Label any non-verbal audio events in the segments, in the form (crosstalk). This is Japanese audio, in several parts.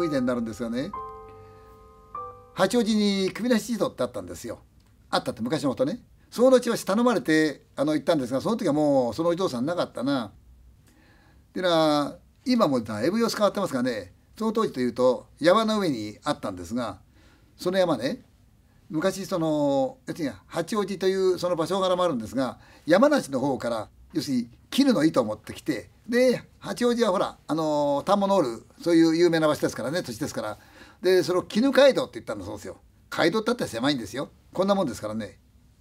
ブ以前になるんですがね八王子に首なし地蔵ってあったんですよあったって昔のことねそのうちは頼まれてあの行ったんですがその時はもうそのお嬢さんなかったなっていうのは今もだいぶ様子変わってますがねその当時というと山の上にあったんですがその山ね昔その要するに八王子というその場所柄もあるんですが山梨の方から要するに絹の糸を持ってきてで八王子はほらあのタンモノールそういう有名な場所ですからね土地ですからでそれを絹街道って言ったんだそうですよ街道ってあったら狭いんですよこんなもんですからね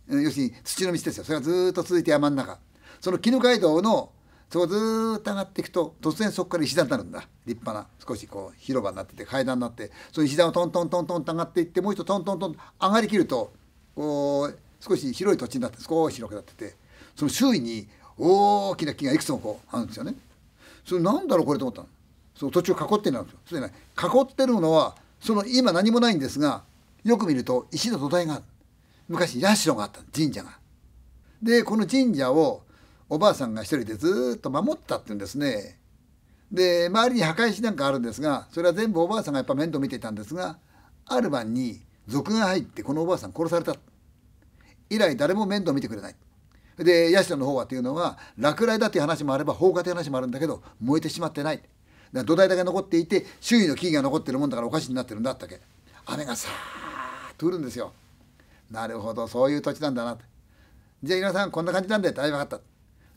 要するに土の道ですよそれがずっと続いて山の中その絹街道のそこずっと上がっていくと突然そこから石段になるんだ立派な少しこう広場になってて階段になってその石段をトントントントンと上がっていってもう一度トントントン上がりきるとこう少し広い土地になって少し広くなっててその周囲に大きな木がいくつもこうあるんですよね。それなんだろうこれと思ったの。そう途中囲ってるんですよ。それね囲ってるのはその今何もないんですがよく見ると石の土台がある。昔社があった神社が。でこの神社をおばあさんが一人でずっと守ったっていうんですね。で周りに墓石なんかあるんですがそれは全部おばあさんがやっぱ面倒見ていたんですがある晩に賊が入ってこのおばあさん殺された以来誰も面倒見てくれないで社の方はというのは落雷だという話もあれば放火という話もあるんだけど燃えてしまってない土台だけ残っていて周囲の木々が残ってるもんだからおかしになってるんだったっけ雨がさーっと降るんですよなるほどそういう土地なんだなとじゃあ皆さんこんな感じなんだで大分かった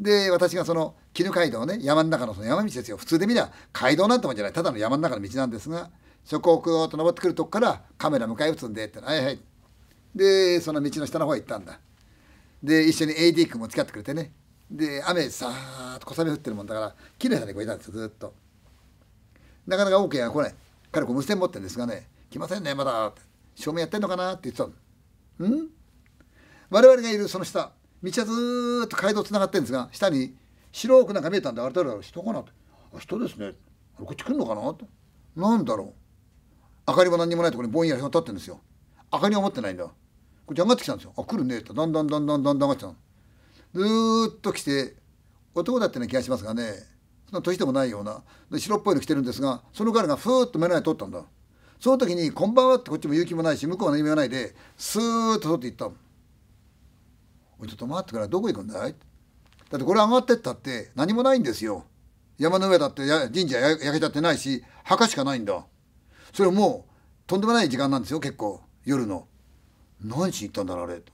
で私がその絹街道ね山の中のその山道ですよ普通で見りゃ街道なんてもんじゃないただの山の中の道なんですがそこをぐーっと登ってくるとこからカメラ迎え撃つんでってはいはいでその道の下の方へ行ったんだで一緒に AD 君も付き合ってくれてねで雨さーっと小雨降ってるもんだから綺麗な猫いたんですよずっとなかなか OK が来ない彼こ無線持ってるんですがね来ませんねまだ照明やってんのかなって言ってたのうん我々がいるその下道はずーっと街道つながってるんですが下に白くなんか見えたんであれ誰だろう人かなってあ人ですねこっち来んのかなってなんだろう明かりも何にもないところにぼんやり立ってるんですよ明かりを持ってないんだち上がってきたんですよ。あ来るねってだんだんだんだんだんだん上がってきたずっと来て男だってな気がしますがねそんな年でもないような白っぽいの着てるんですがその彼がふーっと目の前通ったんだ。その時に「こんばんは」ってこっちも勇気もないし向こうは何も言わないでスーッと通っていったの。おいちょっと待ってくれどこ行くんだいだってこれ上がってったって何もないんですよ。山の上だって神社焼けちゃってないし墓しかないんだ。それもうとんでもない時間なんですよ結構夜の。何しに行ったんだろうあれと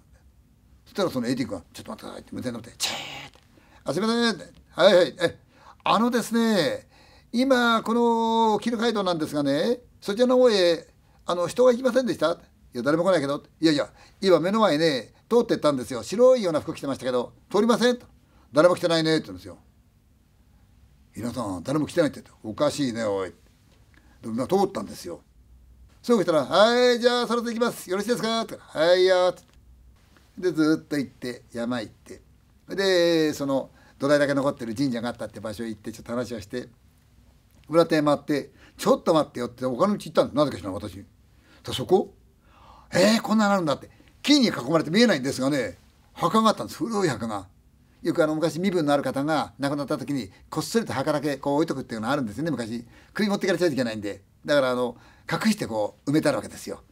そしたらそのエディ君が「ちょっと待ってください」って無線乗って「チー」って「あすいません」って「はいはいえあのですね今この絹街道なんですがねそちらの方へあの人が行きませんでした?」いや誰も来ないけど」いやいや今目の前ね通ってったんですよ白いような服着てましたけど通りません」と「誰も来てないね」って言うんですよ。「皆さん誰も来てない」って言って「おかしいねおい」通ったんですよ。そうしたら、はい、じゃあ、それでいきます。よろしいですかって言っはいよ。で、ずっと行って、山行って。で、その、土台だけ残ってる神社があったって場所行って、ちょっと話をして、裏手回って、ちょっと待ってよって、お金持ち行ったんです。なぜかしら、私。そこえー、こんななるんだって。木に囲まれて見えないんですがね、墓があったんです。古い墓が。よくあの昔身分のある方が亡くなった時にこっそりと墓だけこう置いとくっていうのがあるんですよね昔首持っていかれちゃいけないんでだからあの隠してこう埋めたわけですよ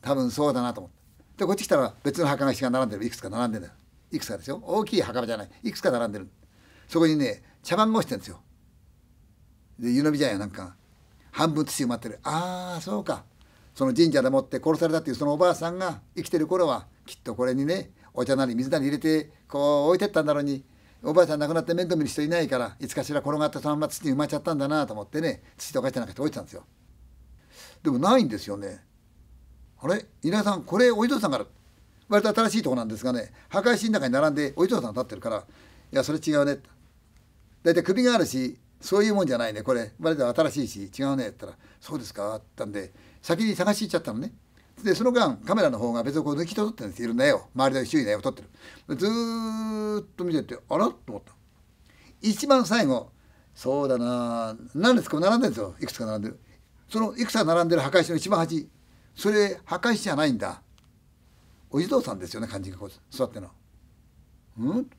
多分そうだなと思ってでこっち来たら別の墓の石が並んでるいくつか並んでるいくつかですよ大きい墓場じゃないいくつか並んでるそこにね茶番が落ちてるんですよで湯飲み茶屋なんか半分土埋まってるああそうかその神社でもって殺されたっていうそのおばあさんが生きてる頃はきっとこれにねお茶なり水なり入れてこう置いてったんだろうにおばあさん亡くなって面倒見る人いないからいつかしら転がったそのまま土に埋まっちゃったんだなと思ってね土とかしてなくて置いてたんですよ。でもないんですよね。あれ稲田さんこれお父さんから割と新しいとこなんですがね墓石の中に並んでお父さん立ってるから「いやそれ違うね」大体首があるしそういうもんじゃないねこれ割と新しいし違うね」って言ったら「そうですか」って言ったんで先に探し行っちゃったのね。でその間カメラの方が別にこう抜き取ってるんですいるんだよ周りの周囲の絵を撮ってるずっと見ててあらと思った一番最後そうだな何ですか並んでるんですよいくつか並んでるそのいくつか並んでる墓石の一番端それ墓石じゃないんだお地蔵さんですよね漢字がこう座っての。うん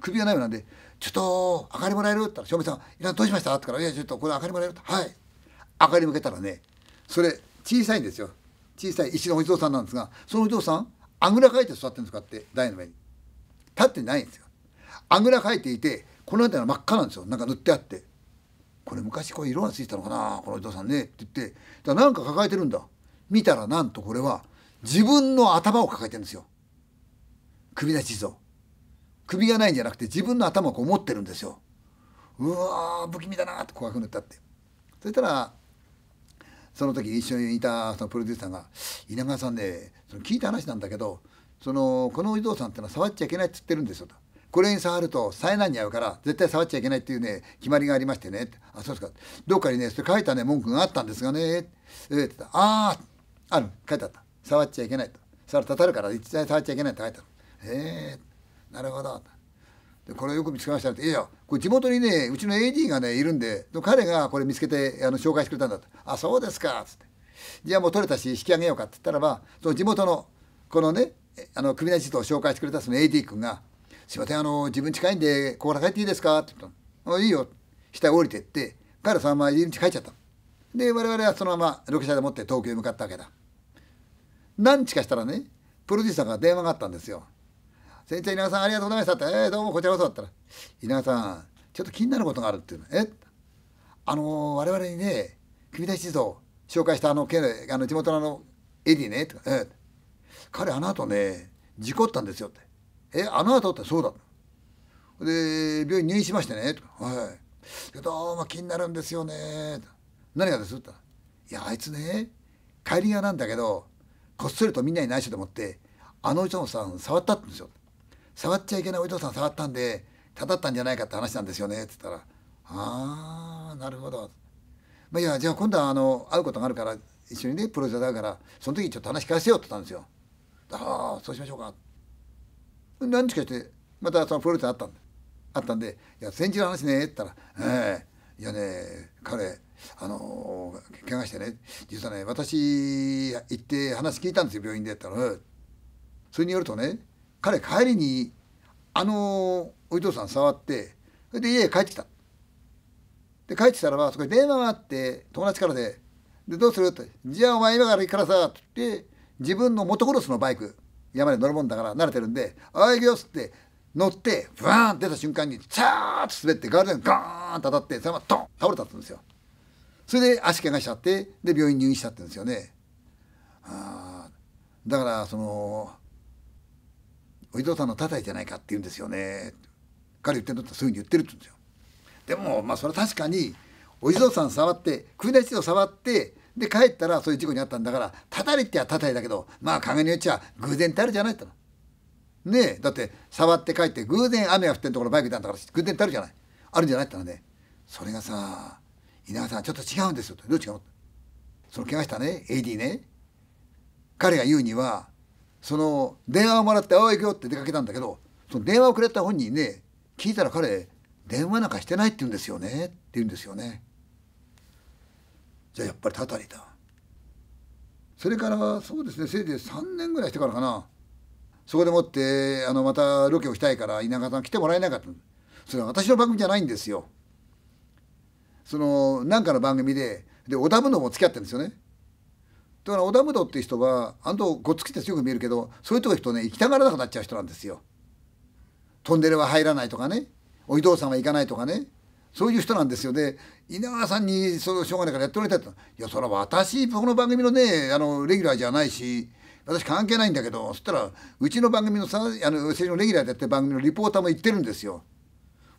首がないようなんで「ちょっと明かりもらえる?」って言ったら「照明さんいらんどうしました?」って言ったら「いやちょっとこれ明かりもらえる?」って「はい」明かり向けたらねそれ小さいんですよ小さい石のお地蔵さんなんですがそのお地蔵さんあぐらかいて座ってるんですかって台の上に立ってないんですよあぐらかいていてこの辺りは真っ赤なんですよなんか塗ってあってこれ昔これ色がついてたのかなこのお父さんね」って言ってだなんか抱えてるんだ見たらなんとこれは自分の頭を抱えてるんですよ首な地蔵首がないんじゃなくて自分の頭をこう持ってるんですようわ不気味だなって怖くなったってそしたらその時一緒にいたそのプロデューサーが「稲川さんねその聞いた話なんだけどそのこのお蔵さんってのは触っちゃいけないって言ってるんですよ」と。これに触ると災難に遭うから絶対触っちゃいけないっていうね決まりがありましてねあそうですかどっかにねそれ書いたね文句があったんですがねえー、ってああある書いてあった触っちゃいけないと触るたたるから一切触っちゃいけないって書いてあるへえなるほどでこれよく見つけましたって「いやこれ地元にねうちの AD がねいるんで彼がこれ見つけてあの紹介してくれたんだ」と「あそうですか」っつって「じゃあもう取れたし引き上げようか」って言ったらばその地元のこのねあの組合地図を紹介してくれたその AD 君がすいませんあの自分近いんでここから帰っていいですか?」って言ったいいよ」下降りてって彼らそのまま入り口帰っちゃったで我々はそのままロケ車で持って東京へ向かったわけだ何日かしたらねプロデューサーから電話があったんですよ「先生稲川さんありがとうございました」って「えー、どうもこちらこそ」だったら「稲川さんちょっと気になることがある」っていうの「えあの我々にね君たち地図を紹介したあのあの地元のあのエディね」とか、えー、彼あの後ね事故ったんですよ」ってえあの後ってそうだ」で病院入院しましてね」はい「どうも気になるんですよね」何がです?」って言ったら「いやあいつね帰り際なんだけどこっそりとみんなに内緒でもってあのお嬢さん触ったんですよ」触っちゃいけないお嬢さん触ったんでただったんじゃないかって話なんですよね」っ言ったら「ああなるほど」まあ、いやじゃあ今度はあの会うことがあるから一緒にねプロジェクトだからその時にちょっと話聞かせよって言ったんですよ。ああそうしましょうか。何日かしてまたそのプロレスあったんであったんで「いや先日の話ね」って言ったら「ええー、いやね彼あのー、怪我してね実はね私行って話聞いたんですよ病院で」って言ったら、それによるとね彼帰りにあのお父さん触ってそれで家へ帰ってきた。で帰ってきたらばそこに電話があって友達からで「でどうする?」って「じゃあお前今から行くからさ」って言って自分のモトクロスのバイク山で乗るもんだから慣れてるんで「ああ行きます」って乗ってブワーン出た瞬間にチャーッと滑ってガールデンガーンと当たってそのままドン倒れたってんですよ。それで足怪我しちゃってで病院入院したってんですよね。あだからその「お伊藤さんのたたいじゃないか」って言うんですよね。彼言ってるんだったらそういうふうに言ってるって言うんですよ。でもまあそれは確かにお地蔵さん触って国枝一同触ってで帰ったらそういう事故に遭ったんだからたたりってはたたりだけどまあ陰にうっちゃ偶然ってあるじゃないってねえだって触って帰って偶然雨が降ってるところバイクいたんだから偶然ってあるじゃないあるんじゃないってのねそれがさ稲川さんちょっと違うんですよとどう違うのその怪我したね AD ね彼が言うにはその電話をもらって「おい行くよ」って出かけたんだけどその電話をくれた本人ね聞いたら彼電話なんかしてないって言うんですよねって言うんですよね。じゃあやっぱりたたりだそれからそうですねせいぜい3年ぐらいしてからかなそこでもってあのまたロケをしたいから田舎さん来てもらえなかったそれは私の番組じゃないんですよその何かの番組でで織田武道も付き合ってるんですよねだから織田武道っていう人はあのとごっつきって強く見えるけどそういうとこ行くとね行きたがらなくなっちゃう人なんですよトンネルは入らないとかねお伊藤さんは行かないとかねそういう人なんですよで、ね、稲川さんにそのしょうがないからやってもらいたいと「いやそれは私この番組のねあのレギュラーじゃないし私関係ないんだけど」そしたらうちの番組のさあの政治のレギュラーでやってる番組のリポーターも行ってるんですよ。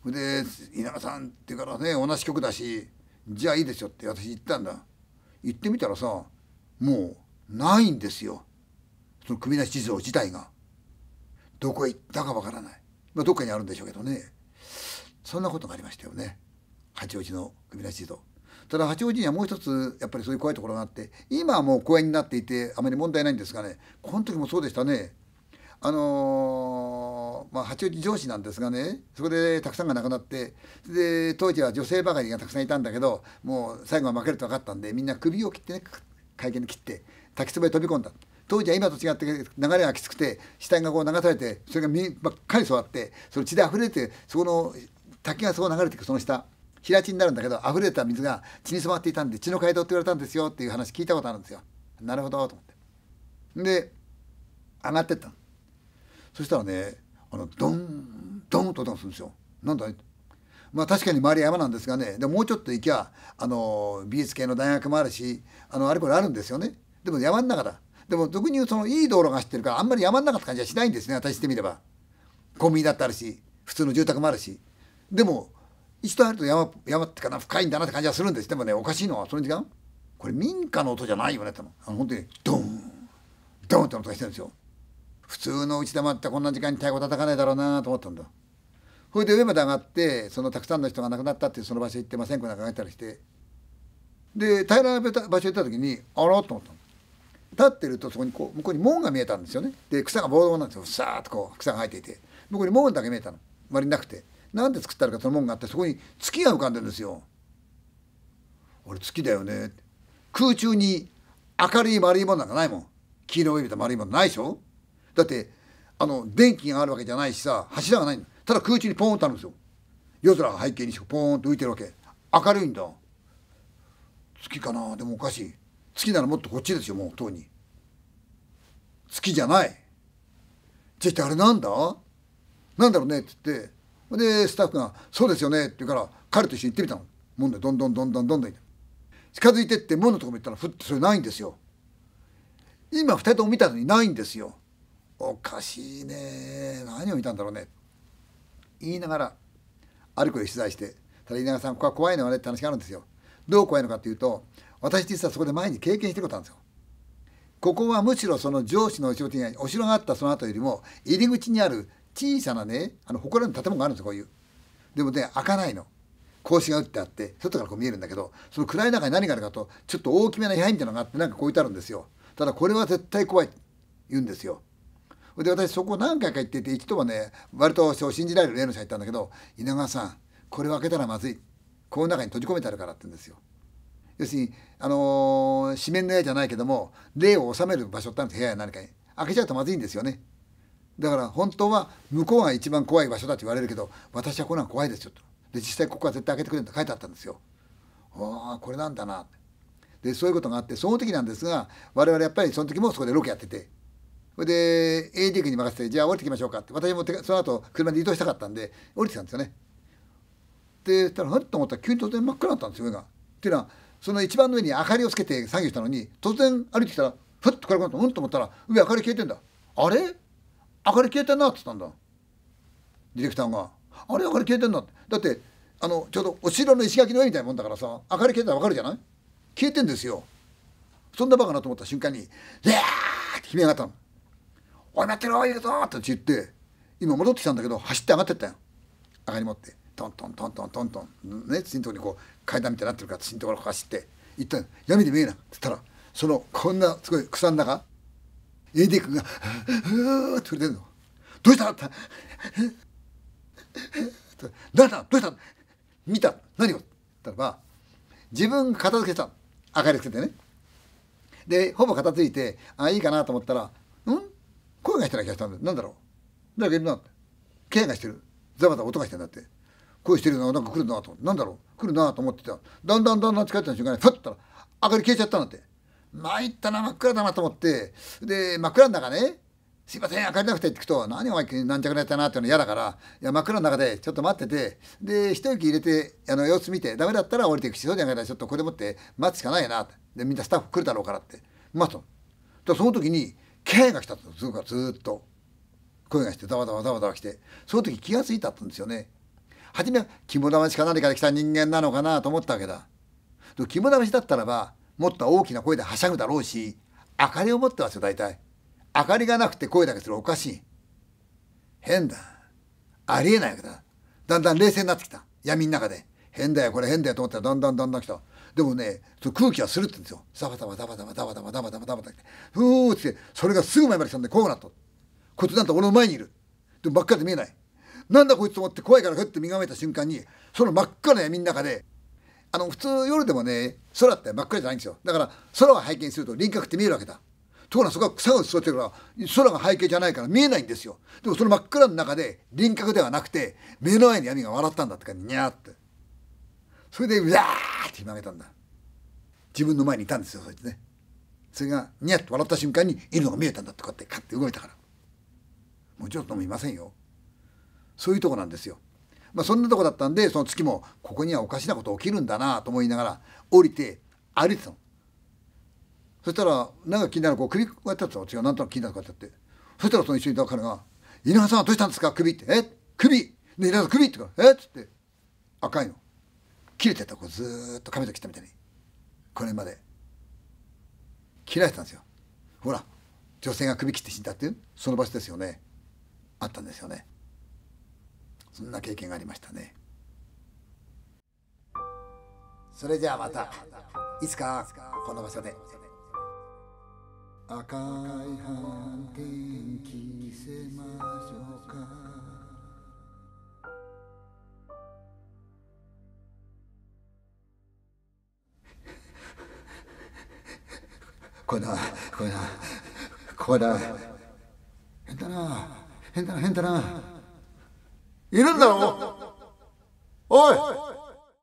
で稲川さんっていうからね同じ曲だしじゃあいいですよって私言ったんだ。行ってみたらさもうないんですよその組なし地蔵自体が。どこへ行ったかわからない。まあ、どっかにあるんでしょうけどね。そんなことがありましたよね八王子の海なしと。ただ八王子にはもう一つやっぱりそういう怖いところがあって今はもう公園になっていてあまり問題ないんですがねこの時もそうでしたねあのー、まあ、八王子上司なんですがねそこでたくさんが亡くなってで当時は女性ばかりがたくさんいたんだけどもう最後は負けると分かったんでみんな首を切ってね会見に切って滝つぼへ飛び込んだ当時は今と違って流れがきつくて死体がこう流されてそれが身ばっかり座ってその血であふれてそこの滝がそこ流れていくその下平地になるんだけど溢れた水が血に染まっていたんで血の街道って言われたんですよっていう話聞いたことあるんですよ。なるほどと思って。で上がってったそしたらねあのドンドンと音がするんですよ。なんだまあ確かに周り山なんですがねでもうちょっと行きゃあの美術系の大学もあるしあのあれこれあるんですよね。でも山の中だ。でも俗に言うそのいい道路が走ってるからあんまり山の中って感じはしないんですね私してみれば。コンビニだってあるし普通の住宅もあるし。でも一度入ると山山ってかな深いんだなって感じはするんですでもねおかしいのはその時間これ民家の音じゃないよねっての本当にドンドンって音がしてるんですよ普通のう内玉ってこんな時間に太鼓叩かないだろうなと思ったんだそれで上まで上がってそのたくさんの人が亡くなったっていうその場所行ってませ線香なんかあげたりしてで平らな場所行った時にあらと思ったの立ってるとそこにこう向こうに門が見えたんですよねで草がボードなんですよさーっとこう草が生えていて向こうに門だけ見えたのまりなくて何で作ったのかその門があってそこに月が浮かんでるんですよ。俺月だよね空中に明るい丸いものなんかないもん黄色いびた丸いものないでしょだってあの電気があるわけじゃないしさ柱がないんだただ空中にポーンとあるんですよ夜空背景にしてポーンと浮いてるわけ明るいんだ月かなでもおかしい月ならもっとこっちですよもうとうに月じゃないじゃ、あれなんだなんだろうねって言ってでスタッフが「そうですよね」って言うから彼と一緒に行ってみたのでどんどんどんどんどんどん近づいてって門のとこ見行ったらふっとそれないんですよ今2人とも見たのにないんですよおかしいね何を見たんだろうね言いながらある子で取材してただ稲川さんここは怖いのはねって話があるんですよどう怖いのかっていうと私実はそこで前に経験してことなんですよここはむしろその上司のお仕事にお城があったその後よりも入り口にある小さなねあの祠の建物があるんですこういうでもね開かないの格子が打ってあって外からこう見えるんだけどその暗い中に何があるかとちょっと大きめな部屋みたいなのがあってなんかこう置いてあるんですよただこれは絶対怖い言うんですよで私そこ何回か行ってて一度はね割と信じられるの人者行ったんだけど「稲川さんこれを開けたらまずいこの中に閉じ込めてあるから」って言うんですよ要するに、あのー、紙面の部屋じゃないけども霊を収める場所ってあるんです部屋や何かに開けちゃうとまずいんですよねだから本当は向こうが一番怖い場所だって言われるけど私はこんなん怖いですよとで実際ここは絶対開けてくれる書いてあったんですよ。ああこれなんだなでそういうことがあってその時なんですが我々やっぱりその時もそこでロケやっててそれで AD 君に任せてじゃあ降りてきましょうかって私もその後車で移動したかったんで降りてきたんですよね。でたらふっと思ったら急に突然真っ暗になったんですよ上が。っていうのはその一番の上に明かりをつけて作業したのに突然歩いてきたらふっと暗くなったうんと思ったら上明かり消えてんだあれ明かり消えてんな」っつったんだディレクターが「あれ明かり消えてんな」ってだってあのちょうどお城の石垣の上みたいなもんだからさ明かり消えたら分かるじゃない消えてんですよそんなバカなと思った瞬間に「でー!」って悲鳴上がったの「おい待ってろいるぞ!」って言って今戻ってきたんだけど走って上がってったよ上がり持ってトントントントントントンね土のとこにこう階段みたいになってるから土のところ走って行ったん闇で見えなっつったらそのこんなすごい草の中エディ君が「うー」って言れてるの「どうした?」って「した?」どうした?」見た何を?」って言ったらば自分が片付けた明かりつけてねでほぼ片付いてあいいかなと思ったら「うん声がしてな気がしたんだ何だろう誰かいるな」って「ケがしてるざわざわ音がしてんだって声してるのなんか来るな」と「何だろう来るな」と思ってただんだんだんだん近寄った瞬間にふっとったら明かり消えちゃったんって。参ったな真っ暗だなと思ってで真っ暗の中ね「すいません明かりなくて」って聞くと「何お前軟弱なやったな」っていうの嫌だからいや真っ暗の中でちょっと待っててで一息入れてあの様子見てダメだったら降りていくしそうじゃないからちょっとこれでもって待つしかないなでみんなスタッフ来るだろうからって待つとその時に気配が来たとずっと声がしてざわざわざわざわ来てその時気が付いたったんですよね。初めは肝試しか何かで来た人間なのかなと思ったわけだ。肝試しだったらばもっと大きな声ではしゃぐだろうし、明かりを持ってますよ、大体。明かりがなくて声だけするおかしい。変だ。ありえないわけだ。だんだん冷静になってきた。闇の中で。変だよ、これ変だよと思ったらだんだんだんだん来た。でもね、そ空気はするって言うんですよ。ザバザバザバザバザバザバザバザバザバって。ふーって、それがすぐ前まで来たんで、こうなった。こいつなんと俺の前にいる。でもばっかりで見えない。なんだこいつと思って怖いからふって身構えた瞬間に、その真っ赤な闇の中で、あの普通夜でもね空って真っ暗じゃないんですよだから空を背景にすると輪郭って見えるわけだところがそこは草が座ってるから空が背景じゃないから見えないんですよでもその真っ暗の中で輪郭ではなくて目の前に闇が笑ったんだって感じにゃーってそれでうわーってひまげたんだ自分の前にいたんですよそいつねそれがニャって笑った瞬間に犬が見えたんだってこうやってカッて動いたからもうちょっともいませんよそういうとこなんですよまあ、そんなとこだったんでその月もここにはおかしなこと起きるんだなと思いながら降りて歩いてたのそしたらなんか気になるう首こうやってたよ違うなんとなく気になるかやってってそしたらその一緒にいた彼が「稲葉さんはどうしたんですか首」って「え首で稲葉さん首」って言うから「えっ?」つって赤いの切れてたこうずっと髪と切ったみたいにこれまで切られてたんですよほら女性が首切って死んだっていうその場所ですよねあったんですよねそんな経験がありましたねそれじゃあまたいつかこの場所で赤い斑点着せましょうか (laughs) これだこれだこれだ変だな変だな変だないるんだろおい